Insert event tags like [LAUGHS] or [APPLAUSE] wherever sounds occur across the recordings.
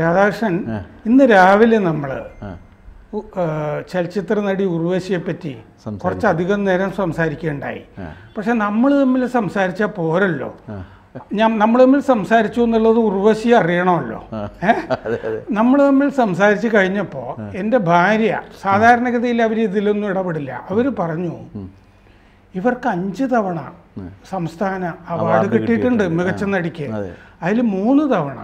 രാധാകൃഷ്ണൻ ഇന്ന് രാവിലെ നമ്മൾ ചലച്ചിത്ര നടി ഉർവശിയെ പറ്റി കുറച്ചധികം നേരം സംസാരിക്കുകയുണ്ടായി പക്ഷെ നമ്മൾ തമ്മിൽ സംസാരിച്ച പോരല്ലോ ഞാൻ നമ്മൾ തമ്മിൽ സംസാരിച്ചു എന്നുള്ളത് ഉർവശി അറിയണമല്ലോ [LAUGHS] നമ്മൾ തമ്മിൽ സംസാരിച്ചു കഴിഞ്ഞപ്പോൾ എൻ്റെ ഭാര്യ സാധാരണഗതിയിൽ അവർ ഇതിലൊന്നും ഇടപെടില്ല അവര് പറഞ്ഞു ഇവർക്ക് അഞ്ച് തവണ സംസ്ഥാന അവാർഡ് കിട്ടിയിട്ടുണ്ട് മികച്ച നടിക്ക് അതിൽ മൂന്ന് തവണ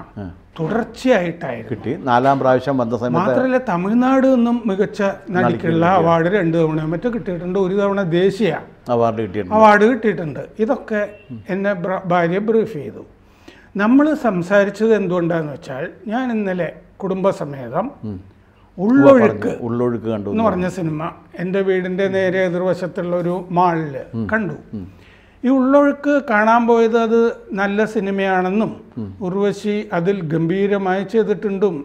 തുടർച്ചയായിട്ടായിരുന്നു കിട്ടി നാലാം പ്രാവശ്യം മാത്രമല്ല തമിഴ്നാട് നിന്നും മികച്ച നടിക്കുള്ള അവാർഡ് രണ്ടു തവണ മറ്റു കിട്ടിയിട്ടുണ്ട് ഒരു തവണ ദേശീയ അവാർഡ് കിട്ടിയിട്ടുണ്ട് അവാർഡ് കിട്ടിയിട്ടുണ്ട് ഇതൊക്കെ എന്നെ ഭാര്യ ബ്രീഫ് ചെയ്തു നമ്മൾ സംസാരിച്ചത് എന്തുകൊണ്ടാന്ന് വെച്ചാൽ ഞാൻ ഇന്നലെ കുടുംബസമേതം ഉള്ളൊഴുക്ക് ഉള്ളൊഴുക്ക് കണ്ടു എന്ന് പറഞ്ഞ സിനിമ എൻ്റെ വീടിൻ്റെ നേരെ എതിർവശത്തുള്ള ഒരു മാളിൽ കണ്ടു ഈ ഉള്ളൊഴുക്ക് കാണാൻ പോയത് അത് നല്ല സിനിമയാണെന്നും ഉർവശി അതിൽ ഗംഭീരമായി ചെയ്തിട്ടുണ്ടും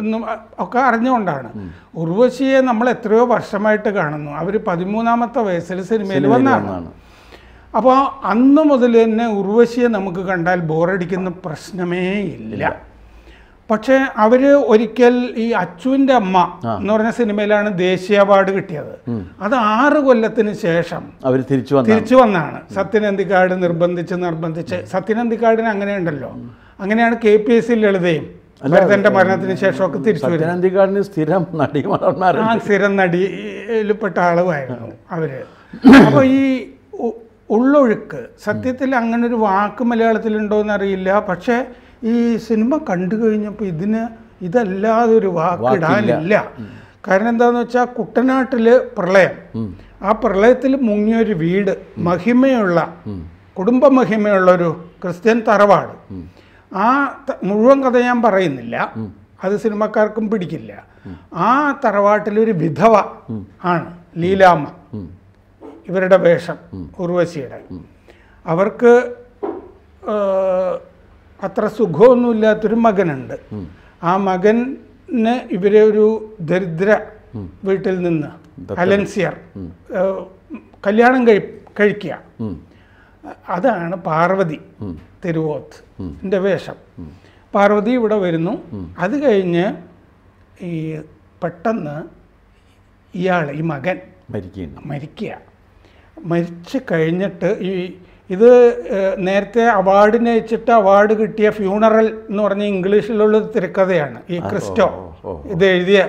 എന്നും ഒക്കെ അറിഞ്ഞുകൊണ്ടാണ് ഉർവശിയെ നമ്മൾ എത്രയോ വർഷമായിട്ട് കാണുന്നു അവർ പതിമൂന്നാമത്തെ വയസ്സിൽ സിനിമയിൽ വന്നാണ് അപ്പോൾ അന്ന് മുതൽ തന്നെ ഉർവശിയെ നമുക്ക് കണ്ടാൽ ബോറടിക്കുന്ന പ്രശ്നമേ ഇല്ല പക്ഷേ അവര് ഒരിക്കൽ ഈ അച്ചുവിന്റെ അമ്മ എന്ന് പറഞ്ഞ സിനിമയിലാണ് ദേശീയ അവാർഡ് കിട്ടിയത് അത് ആറ് കൊല്ലത്തിന് ശേഷം അവർ തിരിച്ചു തിരിച്ചു വന്നാണ് സത്യനന്ദിക്കാട് നിർബന്ധിച്ച് നിർബന്ധിച്ച് സത്യനന്ദിക്കാടിന് ഉണ്ടല്ലോ അങ്ങനെയാണ് കെ പി എസ് സി ലളിതയും ഭരതന്റെ മരണത്തിന് ശേഷമൊക്കെ തിരിച്ചു സത്യനന്ദിക്കാടിന് സ്ഥിരം നടി ആ സ്ഥിരം നടിയിൽപ്പെട്ട ആളുമായിരുന്നു അവര് അപ്പോൾ ഈ ഉള്ളൊഴുക്ക് സത്യത്തിൽ അങ്ങനെ ഒരു വാക്ക് മലയാളത്തിലുണ്ടോ എന്നറിയില്ല പക്ഷേ ഈ സിനിമ കണ്ടു കഴിഞ്ഞപ്പോൾ ഇതിന് ഇതല്ലാതെ ഒരു വാക്കിടാനില്ല കാരണം എന്താണെന്ന് വെച്ചാൽ കുട്ടനാട്ടിൽ പ്രളയം ആ പ്രളയത്തിൽ മുങ്ങിയൊരു വീട് മഹിമയുള്ള കുടുംബ ഒരു ക്രിസ്ത്യൻ തറവാട് ആ മുഴുവൻ കഥ ഞാൻ പറയുന്നില്ല അത് സിനിമക്കാർക്കും പിടിക്കില്ല ആ തറവാട്ടിലൊരു വിധവ ആണ് ലീലാമ്മ ഇവരുടെ വേഷം ഉർവശിയുടെ അവർക്ക് അത്ര സുഖമൊന്നുമില്ലാത്തൊരു മകനുണ്ട് ആ മകന് ഇവരെ ഒരു ദരിദ്ര വീട്ടിൽ നിന്ന് അലൻസിയർ കല്യാണം കഴി കഴിക്കുക അതാണ് പാർവതി തെരുവോത്ത് വേഷം പാർവതി ഇവിടെ വരുന്നു അത് കഴിഞ്ഞ് ഈ പെട്ടെന്ന് ഇയാൾ ഈ മകൻ മരിക്കുക മരിച്ചു കഴിഞ്ഞിട്ട് ഈ ഇത് നേരത്തെ അവാർഡിന് വെച്ചിട്ട് അവാർഡ് കിട്ടിയ ഫ്യൂണറൽ എന്ന് പറഞ്ഞ ഇംഗ്ലീഷിലുള്ള തിരക്കഥയാണ് ഈ ക്രിസ്റ്റോ ഇത് എഴുതിയ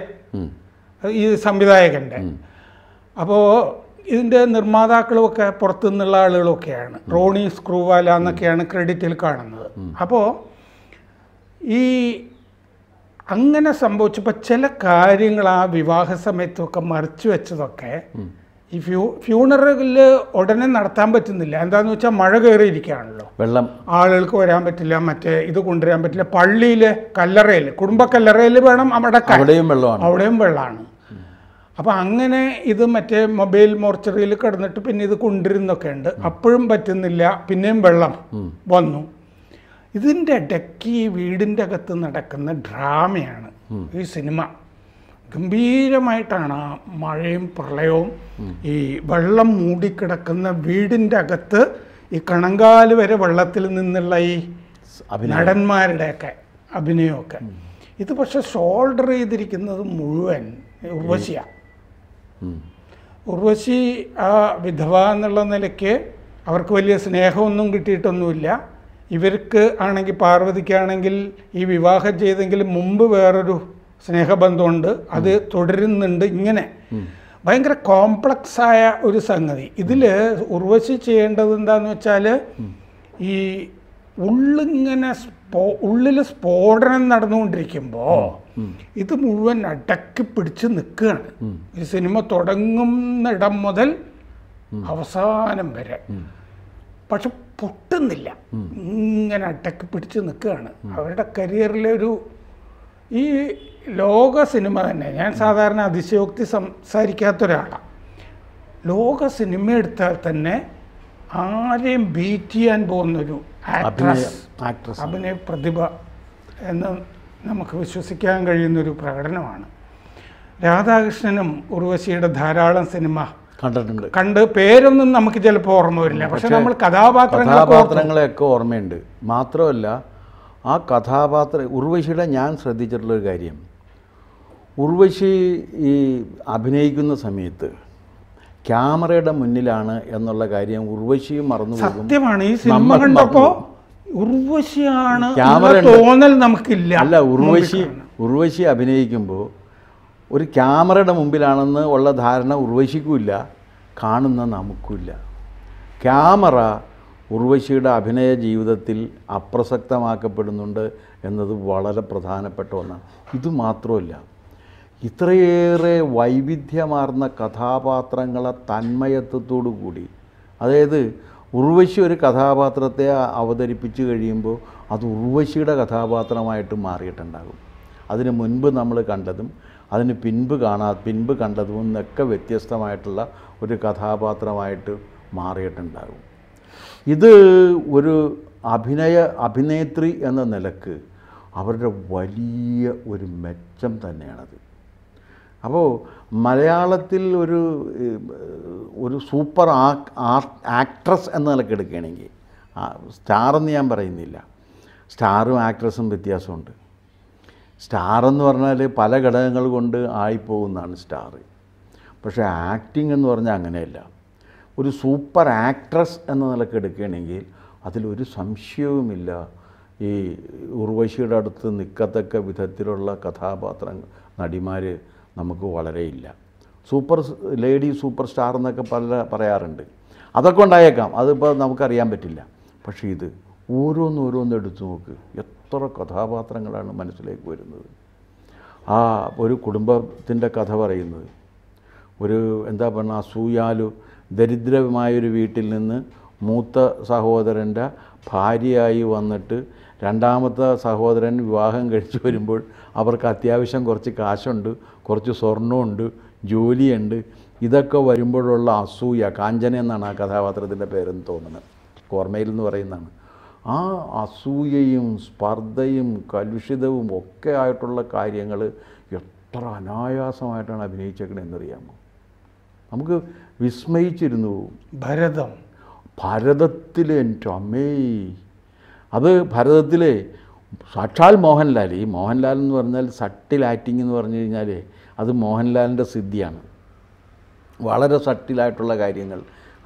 ഈ സംവിധായകൻ്റെ അപ്പോൾ ഇതിൻ്റെ നിർമ്മാതാക്കളുമൊക്കെ നിന്നുള്ള ആളുകളൊക്കെയാണ് റോണി സ്ക്രൂവാല എന്നൊക്കെയാണ് ക്രെഡിറ്റിൽ കാണുന്നത് അപ്പോൾ ഈ അങ്ങനെ സംഭവിച്ചപ്പോൾ ചില കാര്യങ്ങൾ ആ വിവാഹ സമയത്തൊക്കെ മറിച്ചു വെച്ചതൊക്കെ ഈ ഫ്യൂ ഫ്യൂണറിൽ ഉടനെ നടത്താൻ പറ്റുന്നില്ല എന്താന്ന് വെച്ചാൽ മഴ കയറിയിരിക്കുകയാണല്ലോ വെള്ളം ആളുകൾക്ക് വരാൻ പറ്റില്ല മറ്റേ ഇത് കൊണ്ടുവരാൻ പറ്റില്ല പള്ളിയിൽ കല്ലറയിൽ കുടുംബ കല്ലറയിൽ വേണം അവിടെ അവിടെയും വെള്ളമാണ് അവിടെയും വെള്ളമാണ് അപ്പോൾ അങ്ങനെ ഇത് മറ്റേ മൊബൈൽ മോർച്ചറിയിൽ കിടന്നിട്ട് പിന്നെ ഇത് കൊണ്ടിരുന്നൊക്കെ ഉണ്ട് അപ്പോഴും പറ്റുന്നില്ല പിന്നെയും വെള്ളം വന്നു ഇതിൻ്റെ ഇടയ്ക്ക് വീടിൻ്റെ അകത്ത് നടക്കുന്ന ഡ്രാമയാണ് ഈ സിനിമ ഗംഭീരമായിട്ടാണ് മഴയും പ്രളയവും ഈ വെള്ളം മൂടിക്കിടക്കുന്ന വീടിൻ്റെ അകത്ത് ഈ കണങ്കാല് വരെ വെള്ളത്തിൽ നിന്നുള്ള ഈ നടന്മാരുടെയൊക്കെ അഭിനയമൊക്കെ ഇത് പക്ഷെ ഷോൾഡർ ചെയ്തിരിക്കുന്നത് മുഴുവൻ ഉർവശിയാണ് ഉർവശി ആ വിധവ എന്നുള്ള നിലയ്ക്ക് അവർക്ക് വലിയ സ്നേഹമൊന്നും കിട്ടിയിട്ടൊന്നുമില്ല ഇവർക്ക് ആണെങ്കിൽ പാർവതിക്കാണെങ്കിൽ ഈ വിവാഹം ചെയ്തെങ്കിലും മുമ്പ് വേറൊരു സ്നേഹബന്ധമുണ്ട് അത് തുടരുന്നുണ്ട് ഇങ്ങനെ ഭയങ്കര കോംപ്ലക്സ് ആയ ഒരു സംഗതി ഇതിൽ ഉർവശി ചെയ്യേണ്ടത് എന്താന്ന് വെച്ചാൽ ഈ ഉള്ളിങ്ങനെ സ്പോ ഉള്ളിൽ സ്ഫോടനം നടന്നുകൊണ്ടിരിക്കുമ്പോൾ ഇത് മുഴുവൻ അടക്കി പിടിച്ച് നിൽക്കുകയാണ് ഈ സിനിമ തുടങ്ങുന്നിടം മുതൽ അവസാനം വരെ പക്ഷെ പൊട്ടുന്നില്ല ഇങ്ങനെ അടക്കി പിടിച്ച് നിൽക്കുകയാണ് അവരുടെ കരിയറിലെ ഒരു ഈ ലോക സിനിമ തന്നെ ഞാൻ സാധാരണ അതിശയോക്തി സംസാരിക്കാത്ത ഒരാളാണ് ലോക സിനിമ എടുത്താൽ തന്നെ ആരെയും ബീറ്റ് ചെയ്യാൻ പോകുന്നൊരു ആക്ട്രസ് ആക്ട്രസ് അഭിനയ പ്രതിഭ എന്ന് നമുക്ക് വിശ്വസിക്കാൻ കഴിയുന്നൊരു പ്രകടനമാണ് രാധാകൃഷ്ണനും ഉർവശിയുടെ ധാരാളം സിനിമ കണ്ടിട്ടുണ്ട് കണ്ട് പേരൊന്നും നമുക്ക് ചിലപ്പോൾ ഓർമ്മ വരില്ല പക്ഷെ നമ്മൾ കഥാപാത്രങ്ങളെയൊക്കെ ഓർമ്മയുണ്ട് മാത്രമല്ല ആ കഥാപാത്ര ഉർവശിയുടെ ഞാൻ ശ്രദ്ധിച്ചിട്ടുള്ളൊരു കാര്യം ഉർവശി ഈ അഭിനയിക്കുന്ന സമയത്ത് ക്യാമറയുടെ മുന്നിലാണ് എന്നുള്ള കാര്യം ഉർവശിയും മറന്നു സത്യമാണ് ഈ സിനിമ കണ്ടപ്പോ ഉർവശിയാണ് തോന്നൽ നമുക്കില്ല അല്ല ഉർവശി ഉർവശി അഭിനയിക്കുമ്പോൾ ഒരു ക്യാമറയുടെ മുമ്പിലാണെന്ന് ഉള്ള ധാരണ ഉർവശിക്കുമില്ല കാണുന്ന നമുക്കുമില്ല ക്യാമറ ഉർവശിയുടെ അഭിനയ ജീവിതത്തിൽ അപ്രസക്തമാക്കപ്പെടുന്നുണ്ട് എന്നത് വളരെ പ്രധാനപ്പെട്ട ഒന്നാണ് ഇത് മാത്രമല്ല ഇത്രയേറെ വൈവിധ്യമാർന്ന കഥാപാത്രങ്ങളെ തന്മയത്വത്തോടു കൂടി അതായത് ഉർവശി ഒരു കഥാപാത്രത്തെ അവതരിപ്പിച്ചു കഴിയുമ്പോൾ അത് ഉർവശിയുടെ കഥാപാത്രമായിട്ട് മാറിയിട്ടുണ്ടാകും അതിന് മുൻപ് നമ്മൾ കണ്ടതും അതിന് പിൻപ് കാണാ പിൻപ് കണ്ടതും എന്നൊക്കെ വ്യത്യസ്തമായിട്ടുള്ള ഒരു കഥാപാത്രമായിട്ട് മാറിയിട്ടുണ്ടാകും ഇത് ഒരു അഭിനയ അഭിനേത്രി എന്ന നിലക്ക് അവരുടെ വലിയ ഒരു മെച്ചം തന്നെയാണത് അപ്പോൾ മലയാളത്തിൽ ഒരു ഒരു സൂപ്പർ ആക്ട്രസ് എന്ന നിലക്ക് എടുക്കുകയാണെങ്കിൽ സ്റ്റാറെന്ന് ഞാൻ പറയുന്നില്ല സ്റ്റാറും ആക്ട്രസും വ്യത്യാസമുണ്ട് സ്റ്റാറെന്ന് പറഞ്ഞാൽ പല ഘടകങ്ങൾ കൊണ്ട് ആയിപ്പോകുന്നതാണ് സ്റ്റാർ പക്ഷേ ആക്ടിങ് എന്ന് പറഞ്ഞാൽ അങ്ങനെയല്ല ഒരു സൂപ്പർ ആക്ട്രസ് എന്ന നിലക്ക് എടുക്കുകയാണെങ്കിൽ അതിലൊരു സംശയവുമില്ല ഈ ഉർവശിയുടെ അടുത്ത് നിൽക്കത്തക്ക വിധത്തിലുള്ള കഥാപാത്ര നടിമാർ നമുക്ക് വളരെയില്ല സൂപ്പർ ലേഡി സൂപ്പർ സ്റ്റാർ എന്നൊക്കെ പല പറയാറുണ്ട് അതൊക്കെ ഉണ്ടായേക്കാം അതിപ്പോൾ നമുക്കറിയാൻ പറ്റില്ല പക്ഷേ ഇത് ഓരോന്ന് എടുത്തു നോക്ക് എത്ര കഥാപാത്രങ്ങളാണ് മനസ്സിലേക്ക് വരുന്നത് ആ ഒരു കുടുംബത്തിൻ്റെ കഥ പറയുന്നത് ഒരു എന്താ പറയുക അസൂയാലു ദരിദ്രമായൊരു വീട്ടിൽ നിന്ന് മൂത്ത സഹോദരൻ്റെ ഭാര്യയായി വന്നിട്ട് രണ്ടാമത്തെ സഹോദരൻ വിവാഹം കഴിച്ചു വരുമ്പോൾ അവർക്ക് അത്യാവശ്യം കുറച്ച് കാശുണ്ട് കുറച്ച് സ്വർണ്ണമുണ്ട് ജോലിയുണ്ട് ഇതൊക്കെ വരുമ്പോഴുള്ള അസൂയ കാഞ്ചന എന്നാണ് ആ കഥാപാത്രത്തിൻ്റെ പേരെന്ന് തോന്നുന്നത് കോർമയിൽ എന്ന് പറയുന്നതാണ് ആ അസൂയയും സ്പർദ്ധയും കലുഷിതവും ഒക്കെ ആയിട്ടുള്ള കാര്യങ്ങൾ എത്ര അനായാസമായിട്ടാണ് എന്നറിയാമോ നമുക്ക് വിസ്മയിച്ചിരുന്നു ഭരതം ഭരതത്തിലെ എൻ്റെ അമ്മേ അത് ഭരതത്തിലെ സാക്ഷാൽ മോഹൻലാൽ ഈ മോഹൻലാൽ എന്ന് പറഞ്ഞാൽ സട്ടിൽ ആക്ടിങ് എന്ന് പറഞ്ഞു കഴിഞ്ഞാൽ അത് മോഹൻലാലിൻ്റെ സിദ്ധിയാണ് വളരെ സട്ടിലായിട്ടുള്ള കാര്യങ്ങൾ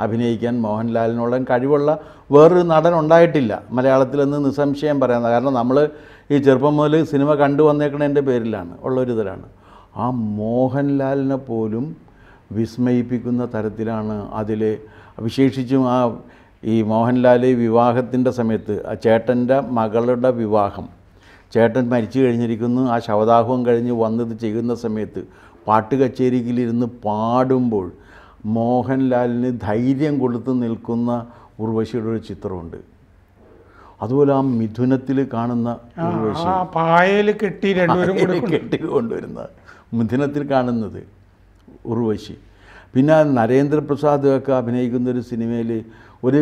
അഭിനയിക്കാൻ മോഹൻലാലിനോളം കഴിവുള്ള വേറൊരു നടൻ ഉണ്ടായിട്ടില്ല മലയാളത്തിലെന്ന് നിസ്സംശയം പറയാം കാരണം നമ്മൾ ഈ ചെറുപ്പം മുതൽ സിനിമ കണ്ടു വന്നേക്കണതിൻ്റെ പേരിലാണ് ഉള്ളൊരിതിലാണ് ആ മോഹൻലാലിനെ പോലും വിസ്മയിപ്പിക്കുന്ന തരത്തിലാണ് അതിലെ വിശേഷിച്ചും ആ ഈ മോഹൻലാൽ വിവാഹത്തിൻ്റെ സമയത്ത് ആ ചേട്ടൻ്റെ മകളുടെ വിവാഹം ചേട്ടൻ മരിച്ചു കഴിഞ്ഞിരിക്കുന്നു ആ ശവദാഹവും കഴിഞ്ഞ് വന്നത് ചെയ്യുന്ന സമയത്ത് പാട്ട് കച്ചേരിയിലിരുന്ന് പാടുമ്പോൾ മോഹൻലാലിന് ധൈര്യം കൊടുത്ത് നിൽക്കുന്ന ഉർവശിയുടെ ഒരു ചിത്രമുണ്ട് അതുപോലെ ആ മിഥുനത്തിൽ കാണുന്ന പായൽ കെട്ടി കെട്ടി കൊണ്ടുവരുന്ന മിഥുനത്തിൽ കാണുന്നത് ഉർവശി പിന്നെ നരേന്ദ്രപ്രസാദ് ഒക്കെ അഭിനയിക്കുന്ന ഒരു സിനിമയിൽ ഒരു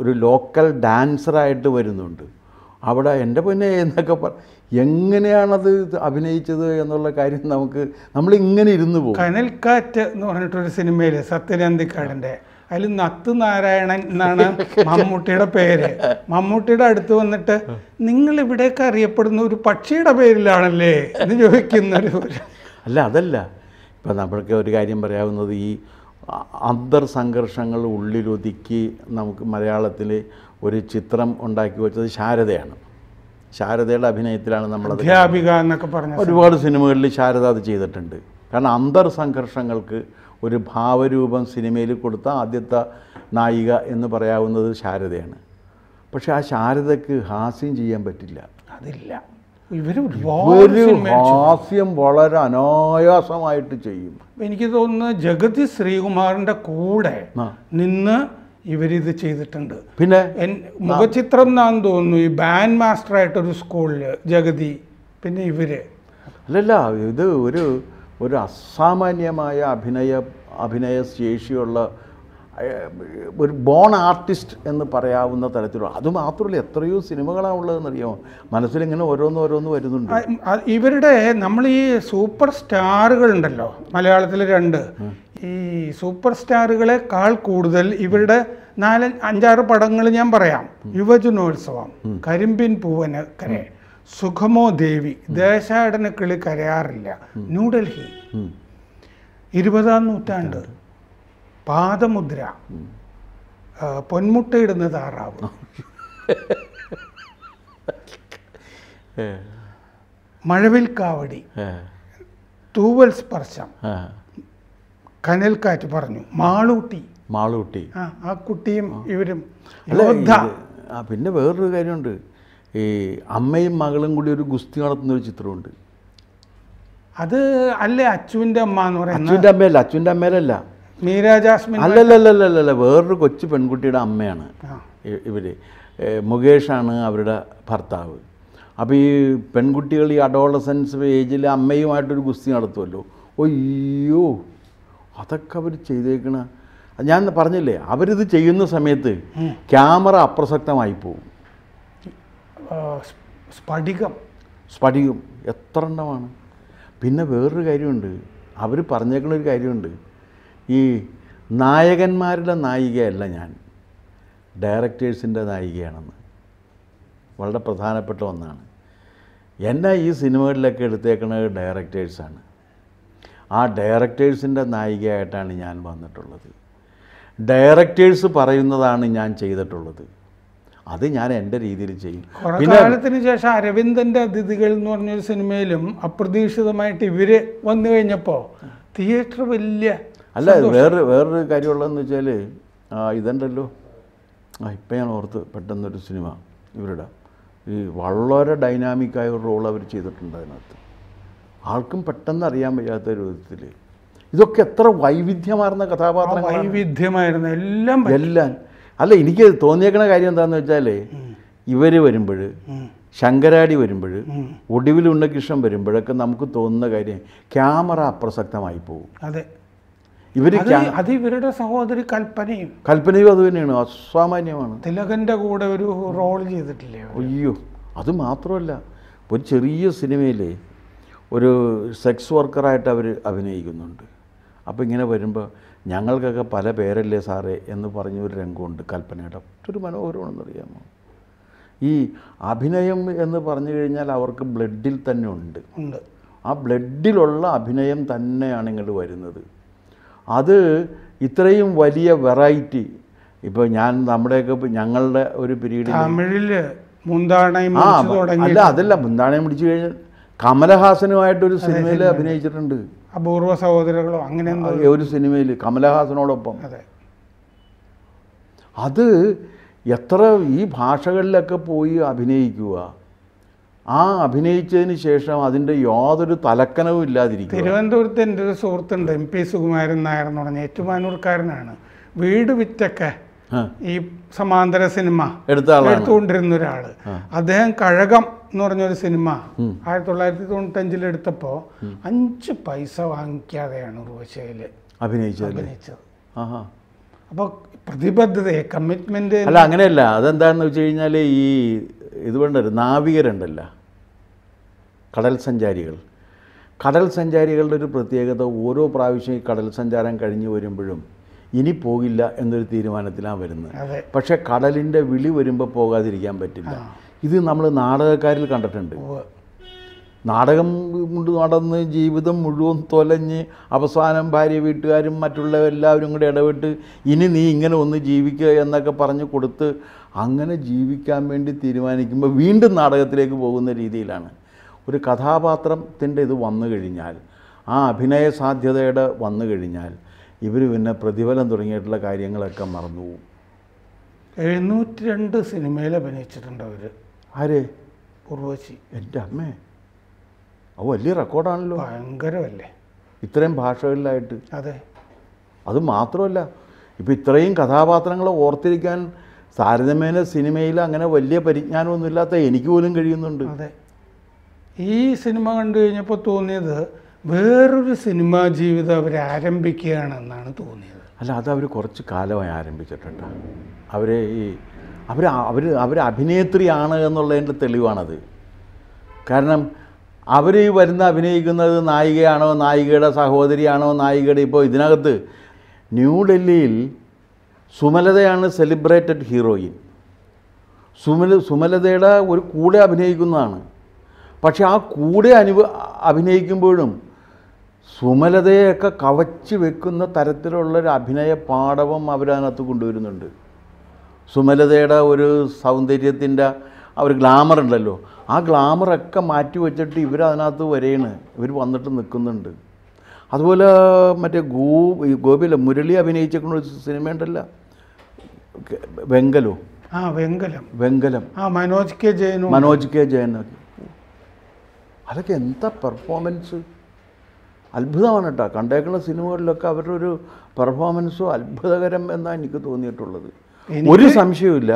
ഒരു ലോക്കൽ ഡാൻസറായിട്ട് വരുന്നുണ്ട് അവിടെ എൻ്റെ പൊന്നെ എന്നൊക്കെ പറ എങ്ങനെയാണത് അഭിനയിച്ചത് എന്നുള്ള കാര്യം നമുക്ക് നമ്മൾ ഇങ്ങനെ ഇരുന്ന് പോകും കനൽക്കാറ്റ് എന്ന് പറഞ്ഞിട്ടൊരു സിനിമയിൽ സത്യനന്ദിക്കാടിൻ്റെ അതിൽ നത്ത് നാരായണൻ എന്നാണ് മമ്മൂട്ടിയുടെ പേര് മമ്മൂട്ടിയുടെ അടുത്ത് വന്നിട്ട് നിങ്ങൾ ഇവിടെയൊക്കെ അറിയപ്പെടുന്ന ഒരു പക്ഷിയുടെ പേരിലാണല്ലേ എന്ന് ചോദിക്കുന്നൊരു അല്ല അതല്ല ഇപ്പം നമ്മൾക്ക് ഒരു കാര്യം പറയാവുന്നത് ഈ അന്തർ സംഘർഷങ്ങൾ ഉള്ളിലൊതുക്കി നമുക്ക് മലയാളത്തിൽ ഒരു ചിത്രം ഉണ്ടാക്കി വെച്ചത് ശാരദയാണ് ശാരദയുടെ അഭിനയത്തിലാണ് നമ്മൾ അധ്യാപിക എന്നൊക്കെ പറഞ്ഞു ഒരുപാട് സിനിമകളിൽ ശാരദ അത് ചെയ്തിട്ടുണ്ട് കാരണം അന്തർ സംഘർഷങ്ങൾക്ക് ഒരു ഭാവരൂപം സിനിമയിൽ കൊടുത്ത ആദ്യത്തെ നായിക എന്ന് പറയാവുന്നത് ശാരദയാണ് പക്ഷേ ആ ശാരദയ്ക്ക് ഹാസ്യം ചെയ്യാൻ പറ്റില്ല അതില്ല ഒരു ഹാസ്യം വളരെ അനായാസമായിട്ട് ചെയ്യും എനിക്ക് തോന്നുന്നു ജഗതി ശ്രീകുമാറിന്റെ കൂടെ നിന്ന് ഇവരിത് ചെയ്തിട്ടുണ്ട് പിന്നെ മുഖചിത്രം എന്നാന്ന് തോന്നുന്നു ഈ ബാൻഡ് മാസ്റ്ററായിട്ടൊരു സ്കൂളിൽ ജഗതി പിന്നെ ഇവര് അല്ലല്ല ഇത് ഒരു ഒരു അസാമാന്യമായ അഭിനയ അഭിനയ ശേഷിയുള്ള ഒരു ബോൺ ആർട്ടിസ്റ്റ് എന്ന് പറയാവുന്ന തരത്തിലുള്ള അത് മാത്രമല്ല എത്രയോ സിനിമകളാണ് ഉള്ളതെന്നറിയോ മനസ്സിലിങ്ങനെ ഓരോന്ന് ഓരോന്ന് വരുന്നുണ്ട് ഇവരുടെ നമ്മൾ ഈ സൂപ്പർ സ്റ്റാറുകൾ ഉണ്ടല്ലോ മലയാളത്തിൽ രണ്ട് ഈ സൂപ്പർ സ്റ്റാറുകളെക്കാൾ കൂടുതൽ ഇവരുടെ നാല് അഞ്ചാറ് പടങ്ങൾ ഞാൻ പറയാം യുവജനോത്സവം കരിമ്പിൻ പൂവന് കരെ സുഖമോ ദേവി ദേശാടന കിളി കരയാറില്ല ന്യൂഡൽഹി ഇരുപതാം നൂറ്റാണ്ട് പാദമുദ്ര പൊന്മുട്ടയിടുന്ന താറാവ് മഴവിൽ കാവടി തൂവൽ സ്പർശം കനൽക്കാറ്റ് പറഞ്ഞു മാളൂട്ടി മാളൂട്ടി ആ കുട്ടിയും ഇവരും പിന്നെ വേറൊരു കാര്യമുണ്ട് ഈ അമ്മയും മകളും കൂടി ഒരു ഗുസ്തി നടത്തുന്ന ഒരു ചിത്രമുണ്ട് അത് അല്ലേ അച്ചുവിൻ്റെ അമ്മ എന്ന് പറയുന്നത് അച്ഛൻ്റെ അമ്മയല്ല അച്ഛൻ്റെ അമ്മയിലല്ല മീര ജാസ്മിൻ അല്ലല്ലല്ലല്ല വേറൊരു കൊച്ചു പെൺകുട്ടിയുടെ അമ്മയാണ് ഇവർ മുകേഷാണ് അവരുടെ ഭർത്താവ് അപ്പോൾ ഈ പെൺകുട്ടികൾ ഈ അഡോളസൻസ് ഏജിൽ അമ്മയുമായിട്ടൊരു ഗുസ്തി നടത്തുമല്ലോ ഒയ്യോ അതൊക്കെ അവർ ചെയ്തേക്കണ ഞാൻ പറഞ്ഞില്ലേ അവരിത് ചെയ്യുന്ന സമയത്ത് ക്യാമറ അപ്രസക്തമായി പോവും സ്ഫടികം സ്ഫടികം എത്ര എണ്ണമാണ് പിന്നെ വേറൊരു കാര്യമുണ്ട് അവർ പറഞ്ഞേക്കുന്ന ഒരു കാര്യമുണ്ട് ഈ നായകന്മാരുടെ നായികയല്ല ഞാൻ ഡയറക്ടേഴ്സിൻ്റെ നായികയാണെന്ന് വളരെ പ്രധാനപ്പെട്ട ഒന്നാണ് എന്നെ ഈ സിനിമകളിലൊക്കെ എടുത്തേക്കുന്നത് ഡയറക്ടേഴ്സാണ് ആ ഡയറക്ടേഴ്സിൻ്റെ നായികയായിട്ടാണ് ഞാൻ വന്നിട്ടുള്ളത് ഡയറക്ടേഴ്സ് പറയുന്നതാണ് ഞാൻ ചെയ്തിട്ടുള്ളത് അത് ഞാൻ എൻ്റെ രീതിയിൽ ചെയ്യും കാലത്തിന് ശേഷം അരവിന്ദൻ്റെ അതിഥികൾ എന്ന് പറഞ്ഞൊരു സിനിമയിലും അപ്രതീക്ഷിതമായിട്ട് ഇവർ വന്നു കഴിഞ്ഞപ്പോൾ തിയേറ്റർ വലിയ അല്ല വേറൊരു വേറൊരു കാര്യമുള്ളതെന്ന് വെച്ചാൽ ഇതുണ്ടല്ലോ ആ ഇപ്പം ഞാൻ ഓർത്ത് പെട്ടെന്നൊരു സിനിമ ഇവരുടെ ഈ വളരെ ഡൈനാമിക്കായ ഒരു റോൾ അവർ ചെയ്തിട്ടുണ്ട് അതിനകത്ത് ആൾക്കും പെട്ടെന്ന് അറിയാൻ വയ്യാത്ത ഒരു വിധത്തിൽ ഇതൊക്കെ എത്ര വൈവിധ്യമാർന്ന കഥാപാത്രങ്ങൾ വൈവിധ്യമായിരുന്നു എല്ലാം എല്ലാം അല്ല എനിക്ക് തോന്നിയേക്കണ കാര്യം എന്താണെന്ന് വെച്ചാൽ ഇവർ വരുമ്പോൾ ശങ്കരാടി വരുമ്പോൾ ഒടുവിൽ ഉണ്ണകൃഷ്ണൻ വരുമ്പോഴൊക്കെ നമുക്ക് തോന്നുന്ന കാര്യം ക്യാമറ അപ്രസക്തമായി പോകും അതെ ഇവർ അത് ഇവരുടെ സഹോദരി കൽപ്പനയും കൽപ്പനയും അത് തന്നെയാണ് അസാമാന്യമാണ് തിലകന്റെ കൂടെ ഒരു റോൾ ചെയ്തിട്ടില്ലേ അയ്യോ അത് മാത്രമല്ല ഒരു ചെറിയ സിനിമയിൽ ഒരു സെക്സ് വർക്കറായിട്ട് അവർ അഭിനയിക്കുന്നുണ്ട് അപ്പോൾ ഇങ്ങനെ വരുമ്പോൾ ഞങ്ങൾക്കൊക്കെ പല പേരല്ലേ സാറേ എന്ന് പറഞ്ഞ ഒരു രംഗമുണ്ട് കൽപ്പനയുടെ മനോഹരമാണെന്ന് മനോഹരമാണെന്നറിയാമോ ഈ അഭിനയം എന്ന് പറഞ്ഞു കഴിഞ്ഞാൽ അവർക്ക് ബ്ലഡിൽ തന്നെ ഉണ്ട് ആ ബ്ലഡിലുള്ള അഭിനയം തന്നെയാണ് ഇങ്ങോട്ട് വരുന്നത് അത് ഇത്രയും വലിയ വെറൈറ്റി ഇപ്പൊ ഞാൻ നമ്മുടെയൊക്കെ ഞങ്ങളുടെ ഒരു പീരീഡ് തമിഴിൽ അല്ല അതല്ല മുന്താണയം പിടിച്ചു കഴിഞ്ഞാൽ കമലഹാസനുമായിട്ടൊരു സിനിമയിൽ അഭിനയിച്ചിട്ടുണ്ട് അപൂർവ സഹോദരങ്ങളോ അങ്ങനെ ഒരു സിനിമയിൽ കമലഹാസനോടൊപ്പം അതെ അത് എത്ര ഈ ഭാഷകളിലൊക്കെ പോയി അഭിനയിക്കുക ആ അഭിനയിച്ചതിന് ശേഷം അതിൻ്റെ യാതൊരു തലക്കനവും ഇല്ലാതിരിക്കും തിരുവനന്തപുരത്ത് എൻ്റെ ഒരു സുഹൃത്തുണ്ട് എം പി സുകുമാരൻ നായർ എന്ന് പറഞ്ഞ ഏറ്റുമാനൂർക്കാരനാണ് വീട് വിറ്റൊക്കെ ഈ സമാന്തര സിനിമ എടുത്തുകൊണ്ടിരുന്ന ഒരാള് അദ്ദേഹം കഴകം എന്ന് പറഞ്ഞൊരു സിനിമ ആയിരത്തി തൊള്ളായിരത്തി തൊണ്ണൂറ്റഞ്ചിൽ എടുത്തപ്പോൾ അഞ്ച് പൈസ വാങ്ങിക്കാതെയാണ് ഉർവശയിൽ അഭിനയിച്ചത് അപ്പൊ അപ്പോൾ കമ്മിറ്റ്മെന്റ് അല്ല അങ്ങനെയല്ല അതെന്താണെന്ന് വെച്ച് കഴിഞ്ഞാല് ഈ ഇത് വേണ്ടല്ലോ നാവികരുണ്ടല്ലോ കടൽ സഞ്ചാരികൾ കടൽ സഞ്ചാരികളുടെ ഒരു പ്രത്യേകത ഓരോ പ്രാവശ്യം ഈ കടൽ സഞ്ചാരം കഴിഞ്ഞു വരുമ്പോഴും ഇനി പോകില്ല എന്നൊരു തീരുമാനത്തിലാണ് വരുന്നത് പക്ഷേ കടലിൻ്റെ വിളി വരുമ്പോൾ പോകാതിരിക്കാൻ പറ്റില്ല ഇത് നമ്മൾ നാടകക്കാരിൽ കണ്ടിട്ടുണ്ട് നാടകം കൊണ്ട് നടന്ന് ജീവിതം മുഴുവൻ തൊലഞ്ഞ് അവസാനം ഭാര്യ വീട്ടുകാരും മറ്റുള്ളവരെല്ലാവരും കൂടെ ഇടപെട്ട് ഇനി നീ ഇങ്ങനെ ഒന്ന് ജീവിക്കുക എന്നൊക്കെ പറഞ്ഞ് കൊടുത്ത് അങ്ങനെ ജീവിക്കാൻ വേണ്ടി തീരുമാനിക്കുമ്പോൾ വീണ്ടും നാടകത്തിലേക്ക് പോകുന്ന രീതിയിലാണ് ഒരു കഥാപാത്രത്തിൻ്റെ ഇത് വന്നു കഴിഞ്ഞാൽ ആ അഭിനയ സാധ്യതയുടെ വന്നു കഴിഞ്ഞാൽ ഇവർ പിന്നെ പ്രതിഫലം തുടങ്ങിയിട്ടുള്ള കാര്യങ്ങളൊക്കെ മറന്നു എഴുന്നൂറ്റി രണ്ട് സിനിമയിൽ അഭിനയിച്ചിട്ടുണ്ട് അവർ ആര് ഉർവശി എൻ്റെ അമ്മേ അത് വലിയ റെക്കോർഡാണല്ലോ ഭയങ്കരമല്ലേ ഇത്രയും ഭാഷകളിലായിട്ട് അതെ അത് മാത്രമല്ല ഇപ്പം ഇത്രയും കഥാപാത്രങ്ങൾ ഓർത്തിരിക്കാൻ താരതമ്യേന സിനിമയിൽ അങ്ങനെ വലിയ പരിജ്ഞാനമൊന്നുമില്ലാത്ത എനിക്ക് പോലും കഴിയുന്നുണ്ട് അതെ ഈ സിനിമ കണ്ടു കഴിഞ്ഞപ്പോൾ തോന്നിയത് വേറൊരു സിനിമാ ജീവിതം അവർ ആരംഭിക്കുകയാണെന്നാണ് തോന്നിയത് അല്ല അത് അവർ കുറച്ച് കാലമായി ആരംഭിച്ചിട്ടുണ്ട് അവർ ഈ അവർ അവർ അവർ അഭിനേത്രിയാണ് എന്നുള്ളതിൻ്റെ തെളിവാണത് കാരണം അവർ വരുന്ന അഭിനയിക്കുന്നത് നായികയാണോ നായികയുടെ സഹോദരിയാണോ നായികയുടെ ഇപ്പോൾ ഇതിനകത്ത് ന്യൂഡൽഹിയിൽ സുമലതയാണ് സെലിബ്രേറ്റഡ് ഹീറോയിൻ സുമല സുമലതയുടെ ഒരു കൂടെ അഭിനയിക്കുന്നതാണ് പക്ഷെ ആ കൂടെ അനുഭ അഭിനയിക്കുമ്പോഴും സുമലതയൊക്കെ കവച്ച് വെക്കുന്ന തരത്തിലുള്ള ഒരു അഭിനയ പാഠവും അവരതിനകത്ത് കൊണ്ടുവരുന്നുണ്ട് സുമലതയുടെ ഒരു സൗന്ദര്യത്തിൻ്റെ ഒരു ഗ്ലാമർ ഉണ്ടല്ലോ ആ ഗ്ലാമറൊക്കെ മാറ്റി വെച്ചിട്ട് ഇവരതിനകത്ത് വരെയാണ് ഇവർ വന്നിട്ട് നിൽക്കുന്നുണ്ട് അതുപോലെ മറ്റേ ഗോ ഗോപിയല്ല മുരളി അഭിനയിച്ചേക്കുന്ന ഒരു സിനിമ ഉണ്ടല്ല വെങ്കലോ ആ വെങ്കലം വെങ്കലം ആ മനോജ് കെ ജയനോ മനോജ് കെ ജയനൊക്കെ അതൊക്കെ എന്താ പെർഫോമൻസ് അത്ഭുതമാണ് കേട്ടോ കണ്ടേക്കുന്ന സിനിമകളിലൊക്കെ അവരുടെ ഒരു പെർഫോമൻസോ അത്ഭുതകരം എന്നാണ് എനിക്ക് തോന്നിയിട്ടുള്ളത് ഒരു സംശയവുമില്ല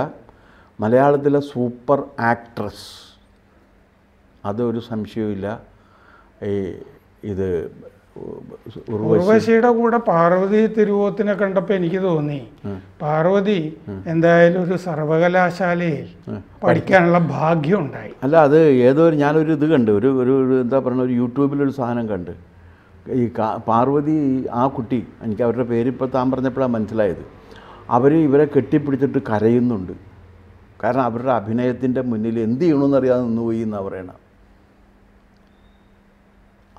മലയാളത്തിലെ സൂപ്പർ ആക്ട്രസ് അതൊരു സംശയവുമില്ല ഈ ഇത് ഉർവശിയുടെ കൂടെ പാർവതി തിരുവോത്തിനെ കണ്ടപ്പോൾ എനിക്ക് തോന്നി പാർവതി എന്തായാലും ഒരു സർവകലാശാലയിൽ പഠിക്കാനുള്ള ഭാഗ്യം ഉണ്ടായി അല്ല അത് ഏതോ ഒരു ഞാനൊരു ഇത് കണ്ട് ഒരു ഒരു എന്താ പറയുക ഒരു യൂട്യൂബിലൊരു സാധനം കണ്ട് ഈ പാർവതി ആ കുട്ടി എനിക്ക് അവരുടെ പേര് ഇപ്പൊ താൻ പറഞ്ഞപ്പോഴാണ് മനസ്സിലായത് അവർ ഇവരെ കെട്ടിപ്പിടിച്ചിട്ട് കരയുന്നുണ്ട് കാരണം അവരുടെ അഭിനയത്തിൻ്റെ മുന്നിൽ എന്ത് ചെയ്യണമെന്നറിയാതെ പോയി എന്നാണ് പറയണം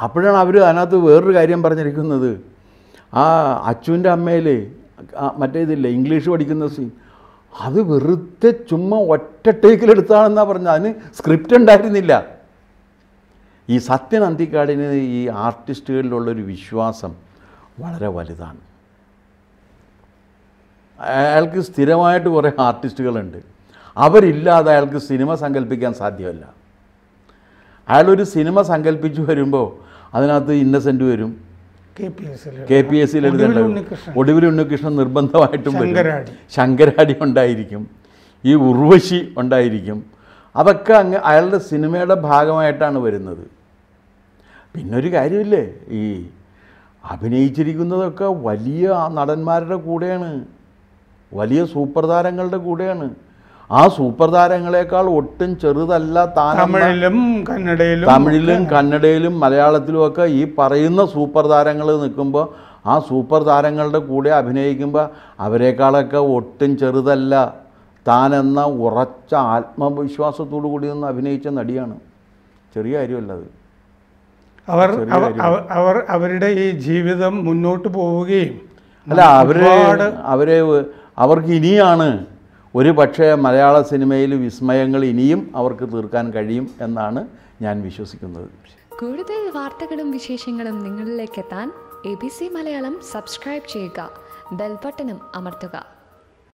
അപ്പോഴാണ് അവർ അതിനകത്ത് വേറൊരു കാര്യം പറഞ്ഞിരിക്കുന്നത് ആ അച്ചുവിൻ്റെ അമ്മയിൽ മറ്റേ ഇതില്ല ഇംഗ്ലീഷ് പഠിക്കുന്ന സീൻ അത് വെറുതെ ചുമ്മാ ഒറ്റ ടേക്കിലെടുത്താണെന്നാണ് പറഞ്ഞത് അതിന് സ്ക്രിപ്റ്റ് ഉണ്ടായിരുന്നില്ല ഈ സത്യൻ അന്തിക്കാടിന് ഈ ആർട്ടിസ്റ്റുകളിലുള്ളൊരു വിശ്വാസം വളരെ വലുതാണ് അയാൾക്ക് സ്ഥിരമായിട്ട് കുറേ ആർട്ടിസ്റ്റുകളുണ്ട് അവരില്ലാതെ അയാൾക്ക് സിനിമ സങ്കല്പിക്കാൻ സാധ്യമല്ല അയാളൊരു സിനിമ സങ്കല്പിച്ച് വരുമ്പോൾ അതിനകത്ത് ഇന്നസെൻറ്റ് വരും കെ പി എസ് സിയിൽ എഴുതേണ്ട ഒടുവിൽ ഉണ്ണികൃഷ്ണൻ നിർബന്ധമായിട്ടും വരും ശങ്കരാടി ഉണ്ടായിരിക്കും ഈ ഉർവശി ഉണ്ടായിരിക്കും അതൊക്കെ അങ്ങ് അയാളുടെ സിനിമയുടെ ഭാഗമായിട്ടാണ് വരുന്നത് പിന്നൊരു കാര്യമില്ലേ ഈ അഭിനയിച്ചിരിക്കുന്നതൊക്കെ വലിയ നടന്മാരുടെ കൂടെയാണ് വലിയ സൂപ്പർ താരങ്ങളുടെ കൂടെയാണ് ആ സൂപ്പർ താരങ്ങളെക്കാൾ ഒട്ടും ചെറുതല്ല താൻ തമിഴിലും കന്നഡയിലും തമിഴിലും കന്നഡയിലും മലയാളത്തിലും ഒക്കെ ഈ പറയുന്ന സൂപ്പർ താരങ്ങൾ നിൽക്കുമ്പോൾ ആ സൂപ്പർ താരങ്ങളുടെ കൂടെ അഭിനയിക്കുമ്പോൾ അവരെക്കാളൊക്കെ ഒട്ടും ചെറുതല്ല താനെന്ന ഉറച്ച ആത്മവിശ്വാസത്തോടു കൂടി നിന്ന് അഭിനയിച്ച നടിയാണ് ചെറിയ കാര്യമല്ല അത് അവർ അവർ അവരുടെ ഈ ജീവിതം മുന്നോട്ട് പോവുകയും അല്ല അവരെ അവരെ അവർക്ക് ഇനിയാണ് ഒരു പക്ഷേ മലയാള സിനിമയിൽ വിസ്മയങ്ങൾ ഇനിയും അവർക്ക് തീർക്കാൻ കഴിയും എന്നാണ് ഞാൻ വിശ്വസിക്കുന്നത് കൂടുതൽ വാർത്തകളും വിശേഷങ്ങളും നിങ്ങളിലേക്ക് എത്താൻ A B C Malayalam subscribe ചെയ്യുക ബെൽബട്ടനും അമർത്തുക